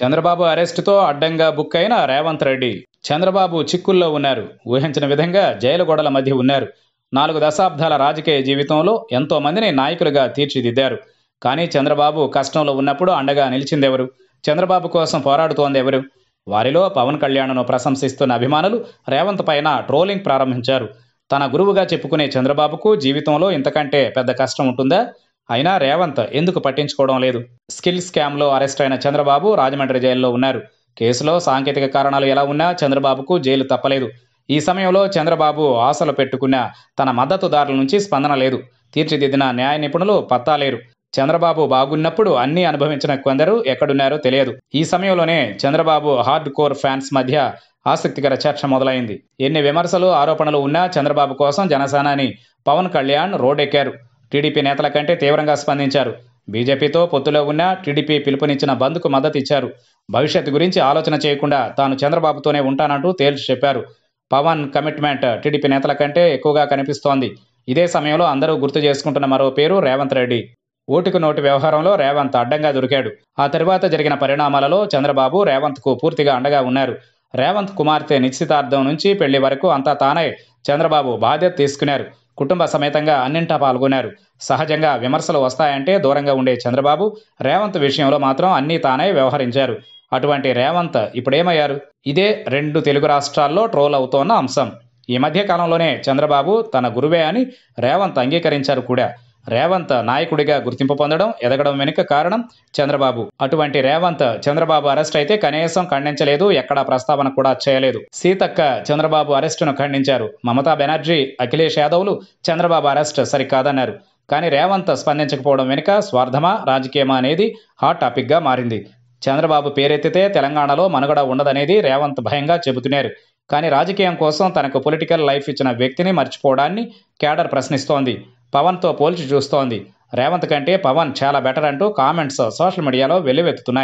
చంద్రబాబు అరెస్టుతో అడ్డంగా బుక్ అయిన రేవంత్ రెడ్డి చంద్రబాబు చిక్కుల్లో ఉన్నారు ఊహించిన విధంగా జైలు గొడవల మధ్య ఉన్నారు నాలుగు దశాబ్దాల రాజకీయ జీవితంలో ఎంతో మందిని నాయకులుగా తీర్చిదిద్దారు కానీ చంద్రబాబు కష్టంలో ఉన్నప్పుడు అండగా నిలిచిందెవరు చంద్రబాబు కోసం పోరాడుతోంది ఎవరు వారిలో పవన్ కళ్యాణ్ను ప్రశంసిస్తున్న అభిమానులు రేవంత్ పైన ట్రోలింగ్ ప్రారంభించారు తన గురువుగా చెప్పుకునే చంద్రబాబుకు జీవితంలో ఇంతకంటే పెద్ద కష్టం ఉంటుందా అయినా రేవంత్ ఎందుకు పట్టించుకోవడం లేదు స్కిల్ స్కామ్లో అరెస్ట్ అయిన చంద్రబాబు రాజమండ్రి జైల్లో ఉన్నారు కేసులో సాంకేతిక కారణాలు ఎలా ఉన్నా చంద్రబాబుకు జైలు తప్పలేదు ఈ సమయంలో చంద్రబాబు ఆశలు పెట్టుకున్న తన మద్దతుదారుల నుంచి స్పందన లేదు తీర్చిదిద్దిన న్యాయ నిపుణులు పత్తాలేరు చంద్రబాబు బాగున్నప్పుడు అన్నీ అనుభవించిన కొందరు ఎక్కడున్నారో తెలియదు ఈ సమయంలోనే చంద్రబాబు హార్డ్ కోర్ ఫ్యాన్స్ మధ్య ఆసక్తికర చర్చ మొదలైంది ఎన్ని విమర్శలు ఆరోపణలు ఉన్నా చంద్రబాబు కోసం జనసేనాని పవన్ కళ్యాణ్ రోడెక్కారు టీడీపీ నేతల కంటే తీవ్రంగా స్పందించారు బీజేపీతో పొత్తులో ఉన్న టీడీపీ పిలుపునిచ్చిన బంద్కు మద్దతు ఇచ్చారు భవిష్యత్తు గురించి ఆలోచన చేయకుండా తాను చంద్రబాబుతోనే ఉంటానంటూ తేల్చి చెప్పారు పవన్ కమిట్మెంట్ టీడీపీ నేతల కంటే ఎక్కువగా కనిపిస్తోంది ఇదే సమయంలో అందరూ గుర్తు చేసుకుంటున్న మరో పేరు రేవంత్ రెడ్డి ఓటుకు నోటు వ్యవహారంలో రేవంత్ అడ్డంగా దొరికాడు ఆ తర్వాత జరిగిన పరిణామాలలో చంద్రబాబు రేవంత్కు పూర్తిగా అండగా ఉన్నారు రేవంత్ కుమార్తె నిశ్చితార్థం నుంచి పెళ్లి వరకు అంతా తానే చంద్రబాబు బాధ్యత తీసుకున్నారు కుటుంబ సమేతంగా అన్నింటా పాల్గొన్నారు సహజంగా విమర్శలు వస్తాయంటే దూరంగా ఉండే చంద్రబాబు రేవంత్ విషయంలో మాత్రం అన్నీ తానే వ్యవహరించారు అటువంటి రేవంత్ ఇప్పుడేమయ్యారు ఇదే రెండు తెలుగు రాష్ట్రాల్లో ట్రోల్ అవుతోన్న అంశం ఈ మధ్య కాలంలోనే చంద్రబాబు తన గురువే అని రేవంత్ అంగీకరించారు కూడా రేవంత్ నాయకుడిగా గుర్తింపు పొందడం ఎదగడం వెనుక కారణం చంద్రబాబు అటువంటి రేవంత్ చంద్రబాబు అరెస్ట్ అయితే కనీసం ఖండించలేదు ఎక్కడా ప్రస్తావన కూడా చేయలేదు సీతక్క చంద్రబాబు అరెస్టును ఖండించారు మమతా బెనర్జీ అఖిలేష్ యాదవ్లు చంద్రబాబు అరెస్ట్ సరికాదన్నారు కానీ రేవంత్ స్పందించకపోవడం వెనుక స్వార్థమా రాజకీయమా అనేది హాట్ టాపిక్గా మారింది చంద్రబాబు పేరెత్తితే తెలంగాణలో మనుగడ ఉండదనేది రేవంత్ భయంగా చెబుతున్నారు కానీ రాజకీయం కోసం తనకు పొలిటికల్ లైఫ్ ఇచ్చిన వ్యక్తిని మర్చిపోవడాన్ని కేడర్ ప్రశ్నిస్తోంది పవన్తో పోల్చి చూస్తోంది రేవంత్ కంటే పవన్ చాలా బెటర్ అంటూ కామెంట్స్ సోషల్ మీడియాలో వెల్లువెత్తుతున్నాయి